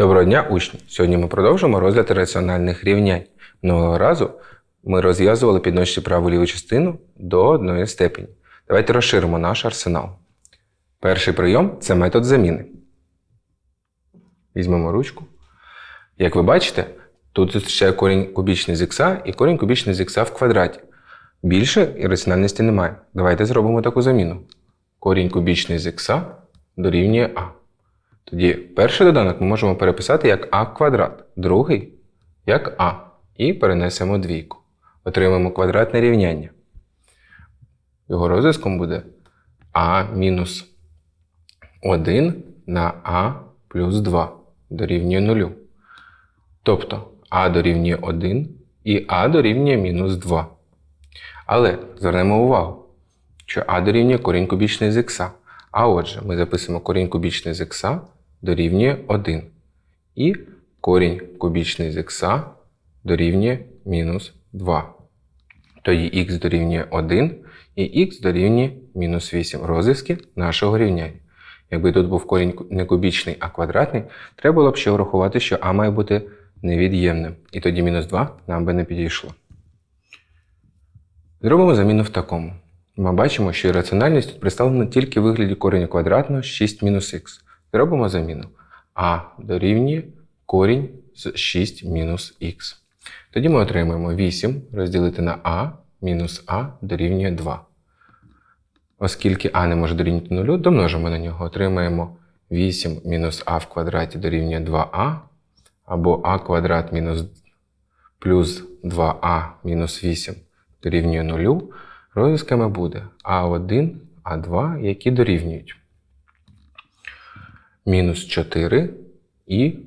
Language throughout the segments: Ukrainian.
Доброго дня, учні! Сьогодні ми продовжимо розгляд раціональних рівнянь. Минулого разу ми розв'язували підносячи праву ліву частину до одної степені. Давайте розширимо наш арсенал. Перший прийом це метод заміни. Візьмемо ручку. Як ви бачите, тут зустрічає корінь кубічний з х і корінь кубічний з х в квадраті. Більше раціональності немає. Давайте зробимо таку заміну. Корінь кубічний з х дорівнює А. Тоді перший доданок ми можемо переписати як а квадрат, другий як а. І перенесемо двійку. Отримаємо квадратне рівняння. Його розв'язком буде а мінус 1 на а плюс 2 дорівнює 0. Тобто а дорівнює 1 і а дорівнює мінус 2. Але звернемо увагу, що а дорівнює корінь кубічний з х. А отже, ми записуємо корінь кубічний з х дорівнює 1. І корінь кубічний з х дорівнює мінус 2. Тоді х дорівнює 1 і х дорівнює мінус 8 розв'язки нашого рівняння. Якби тут був корінь не кубічний, а квадратний, треба було б ще врахувати, що а має бути невід'ємним. І тоді мінус 2 нам би не підійшло. Зробимо заміну в такому. Ми бачимо, що ірраціональність тут представлена тільки в вигляді кореня квадратного 6 мінус х. І Робимо заміну. А дорівнює корінь з 6 мінус х. Тоді ми отримаємо 8 розділити на а мінус а дорівнює 2. Оскільки а не може дорівнювати 0, домножимо на нього, отримаємо 8 мінус а в квадраті дорівнює 2а, або а квадрат мінус плюс 2а мінус 8 дорівнює 0, розв'язками буде а1, а2, які дорівнюють мінус 4 і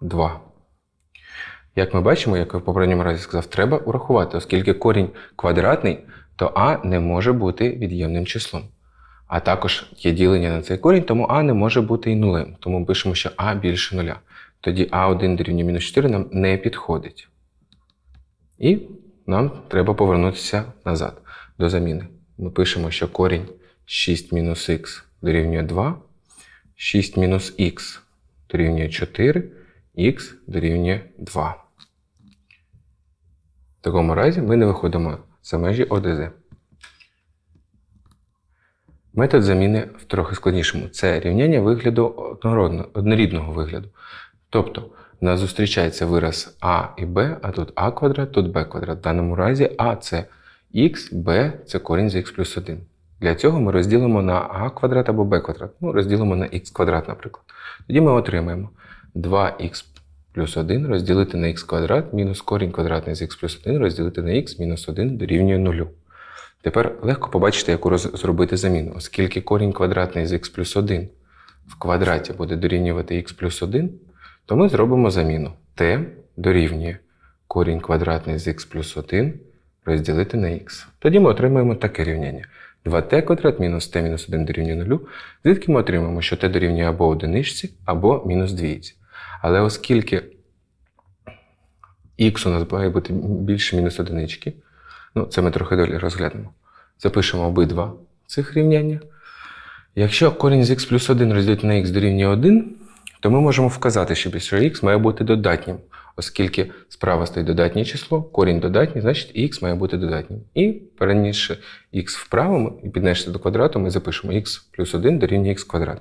2. Як ми бачимо, як я в попередньому разі сказав, треба урахувати, оскільки корінь квадратний, то а не може бути від'ємним числом. А також є ділення на цей корінь, тому а не може бути і нулем. Тому пишемо, що а більше нуля. Тоді а1 дорівнює мінус 4 нам не підходить. І нам треба повернутися назад до заміни. Ми пишемо, що корінь 6 мінус х дорівнює 2. 6 мінус х дорівнює 4, х дорівнює 2. В такому разі ми не виходимо за межі ОДЗ. Метод заміни в трохи складнішому це рівняння вигляду однорідного вигляду. Тобто, у нас зустрічається вираз А і Б, а тут А квадрат, тут Б квадрат. В даному разі А це х, Б це корінь з х плюс 1. Для цього ми розділимо на а квадрат або b квадрат. Ну, розділимо на х квадрат, наприклад. Тоді ми отримаємо 2х плюс 1 розділити на х квадрат мінус корінь квадратний з х плюс 1 розділити на х мінус 1 дорівнює 0. Тепер легко побачити, яку зробити заміну, оскільки корінь квадратний з х плюс 1 в квадраті буде дорівнювати х плюс 1, то ми зробимо заміну. t дорівнює корінь квадратний з х плюс 1 розділити на х. Тоді ми отримаємо таке рівняння. 2t квадрат мінус t мінус 1 дорівнює 0, звідки ми отримаємо, що t дорівнює або 1 або мінус двійці. Але оскільки х у нас має бути більше мінус 1, ну це ми трохи далі розглянемо. Запишемо обидва цих рівняння. Якщо корінь з x плюс 1 розділити на x дорівнює 1, то ми можемо вказати, що після х має бути додатнім оскільки справа стоїть додатнє число, корінь додатній, значить і х має бути додатнім. І раніше х вправо і піднесши до квадрату, ми запишемо х плюс 1 дорівнює x квадрат.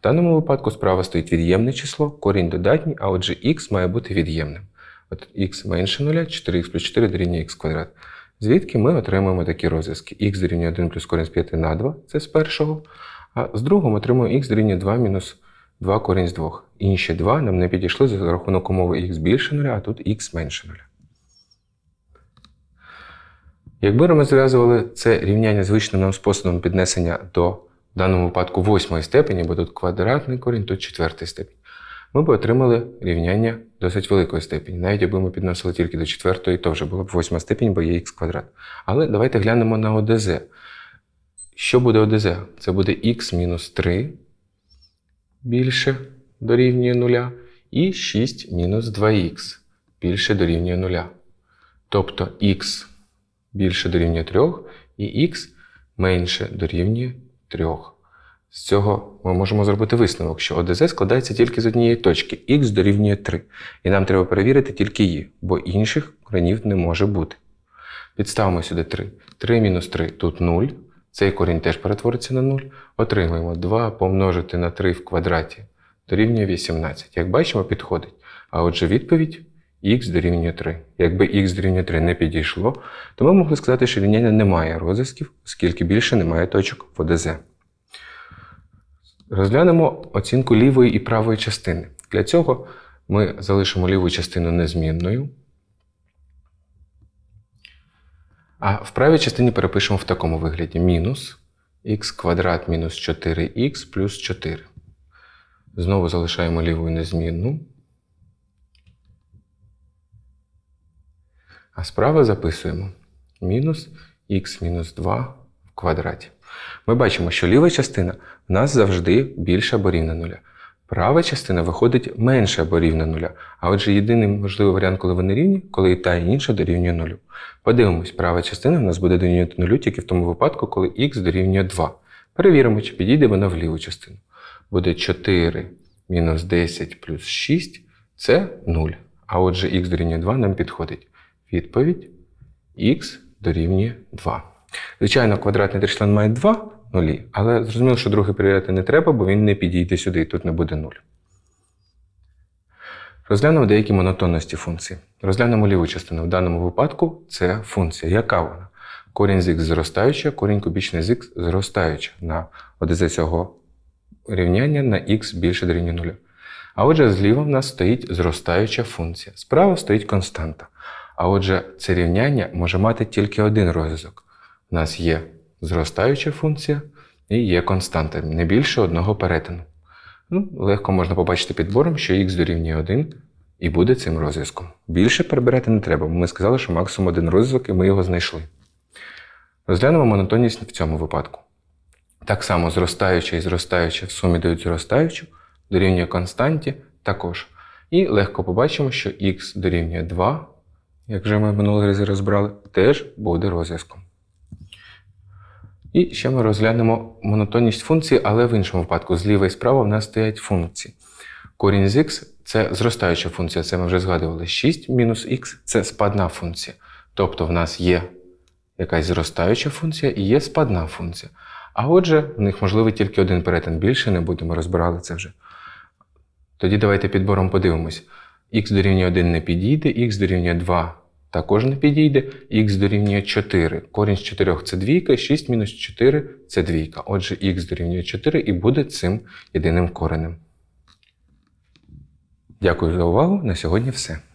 В даному випадку справа стоїть від'ємне число, корінь додатній, а отже x має бути від'ємним. От х менше 0, 4х плюс 4 дорівнює х квадрат. Звідки ми отримуємо такі розв'язки. x дорівнює 1 плюс корінь з 5 на 2, це з першого. А з другого ми отримуємо x дорівнює 2 мінус 2 корінь з 2. Інші 2 нам не підійшли за рахунок умови х більше 0, а тут х менше 0. Якби ми зв'язували це рівняння звичним нам способом піднесення до в даному випадку восьмої степені, бо тут квадратний корінь, тут четвертий степінь, ми б отримали рівняння досить великої степені. Навіть якби ми підносили тільки до четвертої, то вже була б восьма степінь, бо є х квадрат. Але давайте глянемо на ОДЗ. Що буде ОДЗ? Це буде х мінус 3 більше дорівнює 0, і 6 мінус 2х більше дорівнює 0. Тобто х більше дорівнює 3 і х менше дорівнює 3. З цього ми можемо зробити висновок, що ОДЗ складається тільки з однієї точки, х дорівнює 3. І нам треба перевірити тільки її, бо інших коренів не може бути. Підставимо сюди 3. 3 мінус 3 тут 0. Цей корінь теж перетвориться на 0. Отримаємо 2 помножити на 3 в квадраті дорівнює 18. Як бачимо, підходить. А отже відповідь х дорівнює 3. Якби х дорівнює 3 не підійшло, то ми могли сказати, що рівняння немає розв'язків, оскільки більше немає точок в ОДЗ. Розглянемо оцінку лівої і правої частини. Для цього ми залишимо ліву частину незмінною. А в правій частині перепишемо в такому вигляді: мінус х квадрат мінус 4х плюс 4. Знову залишаємо ліву незмінну. А справа записуємо мінус х мінус 2 в квадраті. Ми бачимо, що ліва частина в нас завжди більша або рівна нуля. Права частина виходить менше або рівна нуля, а отже єдиний можливий варіант, коли вони рівні, коли і та, і інша дорівнює нулю. Подивимось, права частина в нас буде дорівнювати нулю тільки в тому випадку, коли х дорівнює 2. Перевіримо, чи підійде вона в ліву частину. Буде 4 мінус 10 плюс 6 це 0. А отже х дорівнює 2 нам підходить. Відповідь х дорівнює 2. Звичайно, квадратний тричлен має два нулі, але зрозуміло, що другий перевіряти не треба, бо він не підійде сюди і тут не буде нуль. Розглянемо деякі монотонності функції. Розглянемо ліву частину. В даному випадку це функція. Яка вона? Корінь з х зростаюча, корінь кубічний з х зростаюча на ОДЗ цього рівняння на х більше дорівнює 0. А отже, зліва в нас стоїть зростаюча функція. Справа стоїть константа. А отже, це рівняння може мати тільки один розв'язок. У нас є зростаюча функція і є константа, не більше одного перетину. Ну, Легко можна побачити підбором, що x дорівнює 1 і буде цим розв'язком. Більше перебирати не треба, бо ми сказали, що максимум один розв'язок, і ми його знайшли. Розглянемо монотонність в цьому випадку. Так само зростаюча і зростаюча в сумі дають зростаючу, дорівнює константі також. І легко побачимо, що x дорівнює 2, як вже ми минулий раз розбрали, теж буде розв'язком. І ще ми розглянемо монотонність функції, але в іншому випадку, зліва і справа в нас стоять функції. Корінь з х це зростаюча функція, це ми вже згадували. 6 мінус х це спадна функція. Тобто в нас є якась зростаюча функція і є спадна функція. А отже, в них можливий тільки один перетин. Більше не будемо розбирали це вже. Тоді давайте підбором подивимось. х дорівнює 1 не підійде, х дорівнює 2 також не підійде. Х дорівнює 4. Корінь з 4 це двійка, 6 мінус 4 це двійка. Отже, х дорівнює 4 і буде цим єдиним коренем. Дякую за увагу. На сьогодні все.